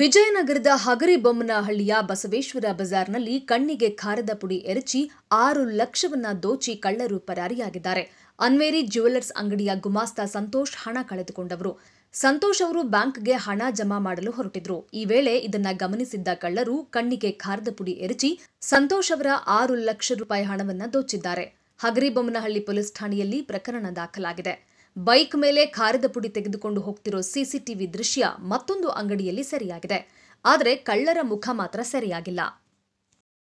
ವಿಜಯನಗರದ ಹಗರಿಬೊಮ್ಮನಹಳ್ಳಿಯ ಬಸವೇಶ್ವರ ಬಜಾರ್ನಲ್ಲಿ ಕಣ್ಣಿಗೆ ಖಾರದ ಪುಡಿ ಎರಚಿ ಆರು ಲಕ್ಷವನ್ನ ದೋಚಿ ಕಳ್ಳರು ಪರಾರಿಯಾಗಿದ್ದಾರೆ ಅನ್ವೇರಿ ಜ್ಯುವೆಲರ್ಸ್ ಅಂಗಡಿಯ ಗುಮಾಸ್ತ ಸಂತೋಷ್ ಹಣ ಕಳೆದುಕೊಂಡವರು ಸಂತೋಷ್ ಅವರು ಬ್ಯಾಂಕ್ಗೆ ಹಣ ಜಮಾ ಮಾಡಲು ಹೊರಟಿದ್ರು ಈ ವೇಳೆ ಇದನ್ನ ಗಮನಿಸಿದ್ದ ಕಳ್ಳರು ಕಣ್ಣಿಗೆ ಖಾರದ ಪುಡಿ ಎರಚಿ ಸಂತೋಷ್ ಅವರ ಆರು ಲಕ್ಷ ರೂಪಾಯಿ ಹಣವನ್ನ ದೋಚಿದ್ದಾರೆ ಹಗರಿಬೊಮ್ಮನಹಳ್ಳಿ ಪೊಲೀಸ್ ಠಾಣೆಯಲ್ಲಿ ಪ್ರಕರಣ ದಾಖಲಾಗಿದೆ ಬೈಕ್ ಮೇಲೆ ಖಾರದ ಪುಡಿ ತೆಗೆದುಕೊಂಡು ಹೋಗ್ತಿರೋ ಸಿಸಿಟಿವಿ ದೃಶ್ಯ ಮತ್ತೊಂದು ಅಂಗಡಿಯಲ್ಲಿ ಸರಿಯಾಗಿದೆ ಆದರೆ ಕಳ್ಳರ ಮುಖ ಮಾತ್ರ ಸರಿಯಾಗಿಲ್ಲ